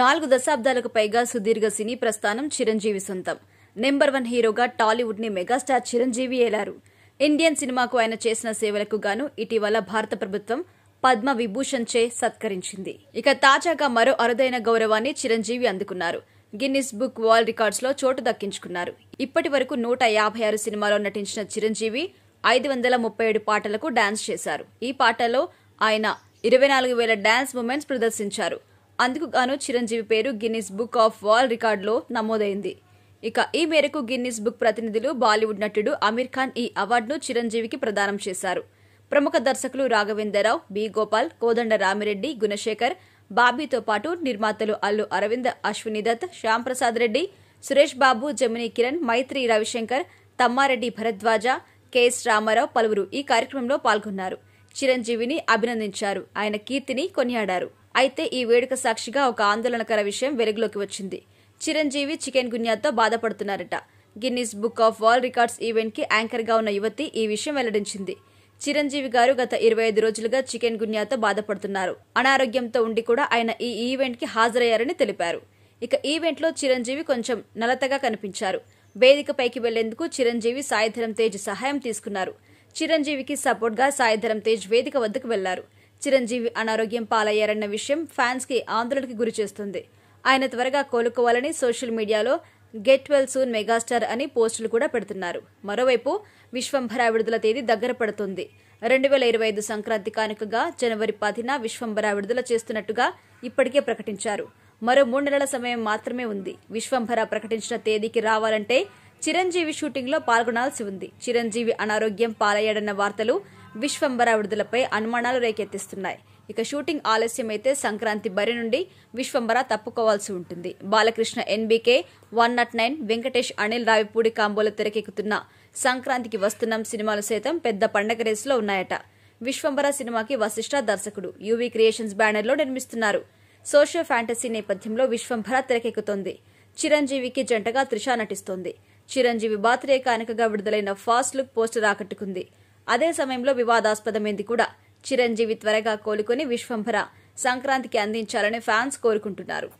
నాలుగు దశాబ్దాలకు పైగా సుదీర్ఘ సినీ ప్రస్థానం చిరంజీవి సొంతం నెంబర్ వన్ హీరోగా టాలీవుడ్ ని మెగాస్టార్ చిరంజీవి ఏలారు ఇండియన్ సినిమాకు ఆయన చేసిన సేవలకు గాను ఇటీవల భారత ప్రభుత్వం పద్మ విభూషణ్ చే సత్కరించింది ఇక తాజాగా మరో అరుదైన గౌరవాన్ని చిరంజీవి అందుకున్నారు గిన్నిస్ బుక్ వరల్డ్ రికార్డ్స్ లో చోటు దక్కించుకున్నారు ఇప్పటి వరకు నూట యాభై ఆరు సినిమాలో నటించిన చిరంజీవి ఐదు వందల ముప్పై ఏడు పాటలకు డాన్స్ చేశారు ఈ పాటలో ఆయన ఇరవై నాలుగు వేల డాన్స్ మూమెంట్స్ ప్రదర్శించారు అందుకుగాను చిరంజీవి పేరు గిన్నిస్ బుక్ ఆఫ్ వరల్డ్ రికార్డులో నమోదైంది ఇక ఈ మేరకు గిన్నిస్ బుక్ ప్రతినిధులు బాలీవుడ్ నటుడు అమీర్ ఖాన్ ఈ అవార్డును చిరంజీవికి ప్రదానం చేశారు ప్రముఖ దర్శకులు రాఘవేంద్రరావు బి గోపాల్ కోదండ రామిరెడ్డి గుణశేఖర్ బాబీతో పాటు నిర్మాతలు అల్లు అరవింద్ అశ్విని దత్ శ్యాంప్రసాద్ రెడ్డి సురేష్ బాబు జమినీ కిరణ్ మైత్రి రవిశంకర్ తమ్మారెడ్డి భరద్వాజ కెఎస్ రామారావు పలువురు ఈ కార్యక్రమంలో పాల్గొన్నారు చిరంజీవిని అభినందించారు ఆయన కీర్తిని కొనియాడారు అయితే ఈ వేడుక సాక్షిగా ఒక ఆందోళనకర విషయం వెలుగులోకి వచ్చింది చిరంజీవి చికెన్ గున్యాతో బాధపడుతున్నారట Guinness book of world records ఈవెంట్కి యాంకర్గా ఉన్న యువతి ఈ విషయం వెల్లడించింది చిరంజీవి గారు గత ఇరవై ఐదు రోజులుగా చికెన్ గున్యాతో బాధపడుతున్నారు అనారోగ్యంతో ఉండి కూడా ఆయన ఈ ఈవెంట్కి హాజరయ్యారని తెలిపారు ఇక ఈవెంట్లో చిరంజీవి కొంచెం నలతగా కనిపించారు వేదికపైకి వెళ్లేందుకు చిరంజీవి సాయిధరం తేజ్ సహాయం తీసుకున్నారు చిరంజీవికి సపోర్ట్గా సాయిధరం తేజ్ వేదిక వద్దకు వెళ్లారు చిరంజీవి అనారోగ్యం పాలయ్యారన్న విషయం ఫ్యాన్స్కి ఆందోళనకి గురిచేస్తుంది ఆయన త్వరగా కోలుకోవాలని సోషల్ మీడియాలో గెట్ వెల్ సూన్ మెగాస్టార్ అని పోస్టులు కూడా పెడుతున్నారు మరోవైపు విశ్వంభర విడుదల తేదీ దగ్గర పడుతుంది రెండు వేల ఇరవై ఐదు సంక్రాంతి కానుకగా జనవరి పదిన విశ్వంభర విడుదల చేస్తున్నట్టుగా ఇప్పటికే ప్రకటించారు మరో మూడు నెలల సమయం మాత్రమే ఉంది విశ్వంభర ప్రకటించిన తేదీకి రావాలంటే చిరంజీవి షూటింగ్లో పాల్గొనాల్సి ఉంది చిరంజీవి అనారోగ్యం పాలయ్యాడన్న వార్తలు విశ్వంబర విడుదలపై అనుమానాలు రేకెత్తిస్తున్నాయి ఇక షూటింగ్ ఆలస్యమైతే సంక్రాంతి బరి నుండి విశ్వంబర తప్పుకోవాల్సి ఉంటుంది Balakrishna NBK one nought nine Venkatesh Anil Ravipudi కాంబోలు తెరకెక్కుతున్న సంక్రాంతికి వస్తున్న సినిమాలు సైతం పెద్ద పండగ రేసులో ఉన్నాయట విశ్వంబర సినిమాకి వశిష్ట దర్శకుడు యువీ క్రియేషన్స్ బ్యానర్లో నిర్మిస్తున్నారు సోషియో ఫ్యాంటసీ నేపథ్యంలో విశ్వంభర తెరకెక్కుతోంది చిరంజీవికి జంటగా త్రిష నటిస్తోంది చిరంజీవి బాత్రే కానుకగా విడుదలైన ఫాస్ట్ లుక్ పోస్టర్ ఆకట్టుకుంది అదే సమయంలో వివాదాస్పదమైంది కూడా చిరంజీవి త్వరగా కోలుకుని విశ్వంభర సంక్రాంతికి అందించాలని ఫ్యాన్స్ కోరుకుంటున్నారు